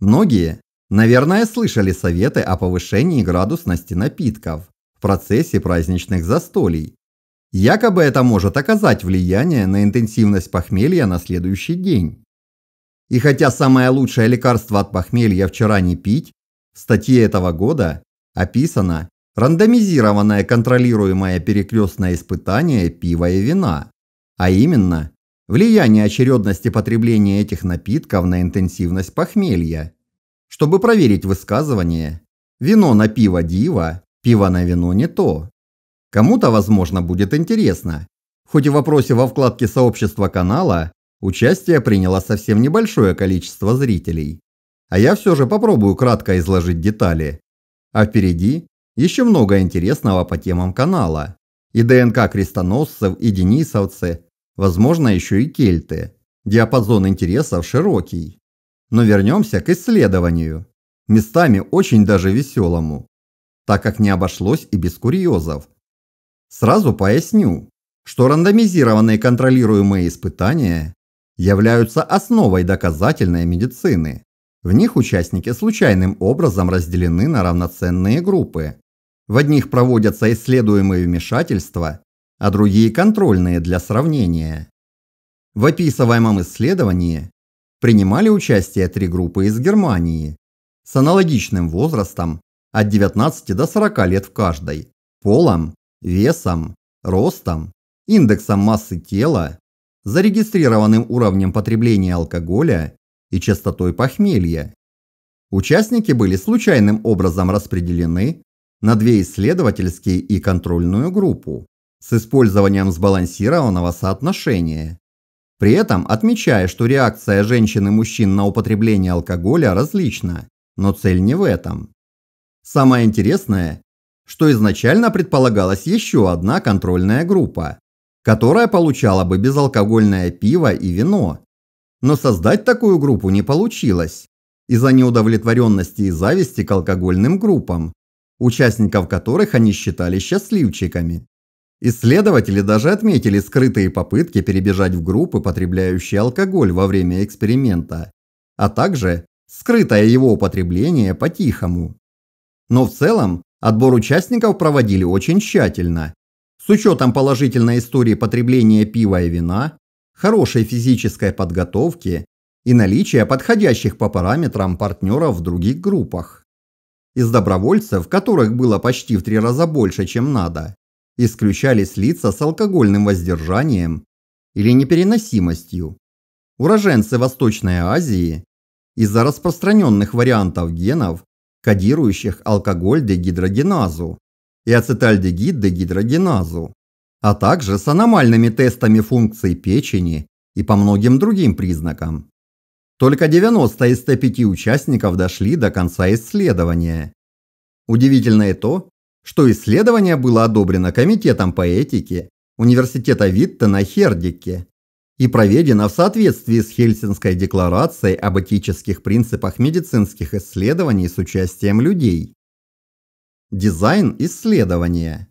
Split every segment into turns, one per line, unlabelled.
Многие, наверное, слышали советы о повышении градусности напитков в процессе праздничных застолий. Якобы это может оказать влияние на интенсивность похмелья на следующий день. И хотя самое лучшее лекарство от похмелья вчера не пить, в статье этого года описано рандомизированное контролируемое перекрестное испытание пива и вина, а именно влияние очередности потребления этих напитков на интенсивность похмелья. Чтобы проверить высказывание, вино на пиво диво, пиво на вино не то. Кому-то, возможно, будет интересно. Хоть и в вопросе во вкладке сообщества канала участие приняло совсем небольшое количество зрителей. А я все же попробую кратко изложить детали. А впереди еще много интересного по темам канала. И ДНК крестоносцев, и денисовцы – возможно еще и кельты. Диапазон интересов широкий. Но вернемся к исследованию. Местами очень даже веселому. Так как не обошлось и без курьезов. Сразу поясню, что рандомизированные контролируемые испытания являются основой доказательной медицины. В них участники случайным образом разделены на равноценные группы. В одних проводятся исследуемые вмешательства, а другие контрольные для сравнения. В описываемом исследовании принимали участие три группы из Германии с аналогичным возрастом от 19 до 40 лет в каждой, полом, весом, ростом, индексом массы тела, зарегистрированным уровнем потребления алкоголя и частотой похмелья. Участники были случайным образом распределены на две исследовательские и контрольную группу с использованием сбалансированного соотношения. При этом отмечая, что реакция женщин и мужчин на употребление алкоголя различна, но цель не в этом. Самое интересное, что изначально предполагалась еще одна контрольная группа, которая получала бы безалкогольное пиво и вино. Но создать такую группу не получилось из-за неудовлетворенности и зависти к алкогольным группам, участников которых они считали счастливчиками. Исследователи даже отметили скрытые попытки перебежать в группы, потребляющие алкоголь во время эксперимента, а также скрытое его употребление по-тихому. Но в целом отбор участников проводили очень тщательно. С учетом положительной истории потребления пива и вина, хорошей физической подготовки и наличия подходящих по параметрам партнеров в других группах. Из добровольцев, которых было почти в три раза больше, чем надо, исключались лица с алкогольным воздержанием или непереносимостью. Уроженцы Восточной Азии из-за распространенных вариантов генов, кодирующих алкоголь-дегидрогеназу и ацетальдегид-дегидрогеназу, а также с аномальными тестами функций печени и по многим другим признакам. Только 90 из 105 участников дошли до конца исследования. Удивительно и то, что исследование было одобрено Комитетом по этике Университета Виттена Хердике и проведено в соответствии с Хельсинской декларацией об этических принципах медицинских исследований с участием людей. Дизайн исследования.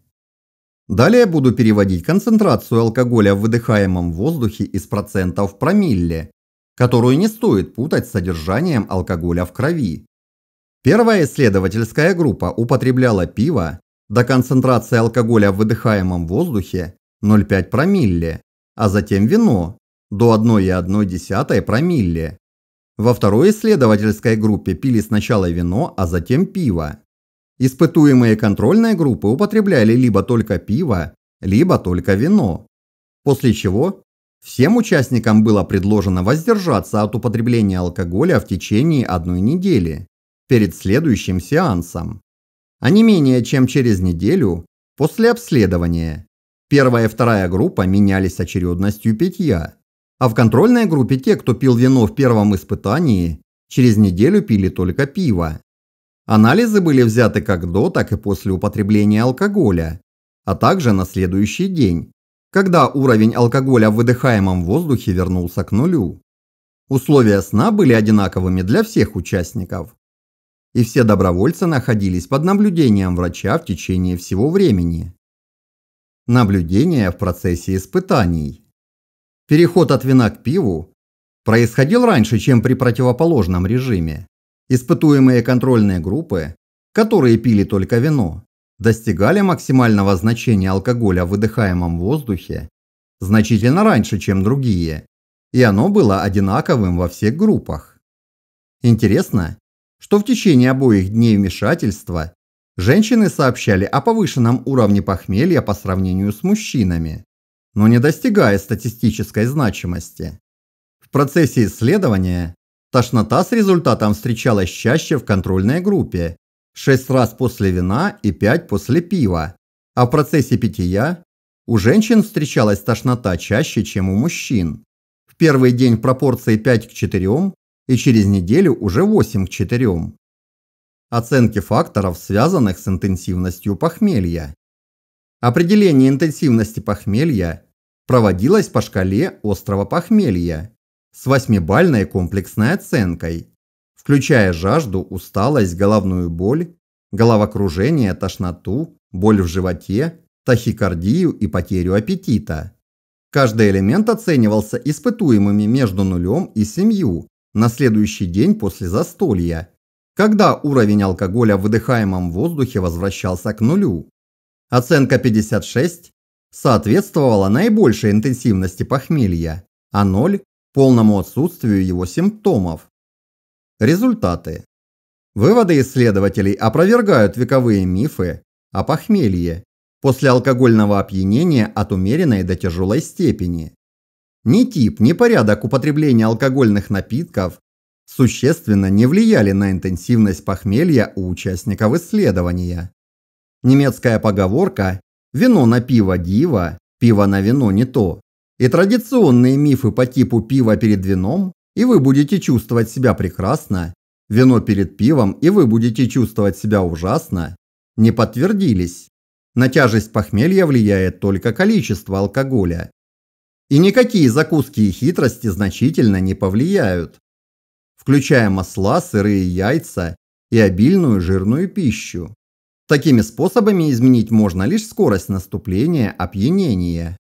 Далее буду переводить концентрацию алкоголя в выдыхаемом воздухе из процентов в промилле, которую не стоит путать с содержанием алкоголя в крови. Первая исследовательская группа употребляла пиво до концентрации алкоголя в выдыхаемом воздухе 0,5 промилле, а затем вино до 1,1 промилле. Во второй исследовательской группе пили сначала вино, а затем пиво. Испытуемые контрольные группы употребляли либо только пиво, либо только вино. После чего всем участникам было предложено воздержаться от употребления алкоголя в течение одной недели перед следующим сеансом а не менее чем через неделю после обследования. Первая и вторая группа менялись очередностью питья, а в контрольной группе те, кто пил вино в первом испытании, через неделю пили только пиво. Анализы были взяты как до, так и после употребления алкоголя, а также на следующий день, когда уровень алкоголя в выдыхаемом воздухе вернулся к нулю. Условия сна были одинаковыми для всех участников и все добровольцы находились под наблюдением врача в течение всего времени. Наблюдение в процессе испытаний. Переход от вина к пиву происходил раньше, чем при противоположном режиме. Испытуемые контрольные группы, которые пили только вино, достигали максимального значения алкоголя в выдыхаемом воздухе значительно раньше, чем другие, и оно было одинаковым во всех группах. Интересно, что в течение обоих дней вмешательства женщины сообщали о повышенном уровне похмелья по сравнению с мужчинами, но не достигая статистической значимости. В процессе исследования тошнота с результатом встречалась чаще в контрольной группе, 6 раз после вина и 5 после пива, а в процессе питья у женщин встречалась тошнота чаще, чем у мужчин. В первый день в пропорции 5 к 4, и через неделю уже 8 к 4. Оценки факторов, связанных с интенсивностью похмелья. Определение интенсивности похмелья проводилось по шкале острого похмелья с 8-бальной комплексной оценкой, включая жажду, усталость, головную боль, головокружение, тошноту, боль в животе, тахикардию и потерю аппетита. Каждый элемент оценивался испытуемыми между нулем и семью на следующий день после застолья, когда уровень алкоголя в выдыхаемом воздухе возвращался к нулю. Оценка 56 соответствовала наибольшей интенсивности похмелья, а 0 – полному отсутствию его симптомов. Результаты. Выводы исследователей опровергают вековые мифы о похмелье после алкогольного опьянения от умеренной до тяжелой степени ни тип, ни порядок употребления алкогольных напитков существенно не влияли на интенсивность похмелья у участников исследования. Немецкая поговорка «вино на пиво дива, пиво на вино не то» и традиционные мифы по типу «пиво перед вином» и «вы будете чувствовать себя прекрасно», «вино перед пивом» и «вы будете чувствовать себя ужасно» не подтвердились. На тяжесть похмелья влияет только количество алкоголя. И никакие закуски и хитрости значительно не повлияют, включая масла, сырые яйца и обильную жирную пищу. Такими способами изменить можно лишь скорость наступления опьянения.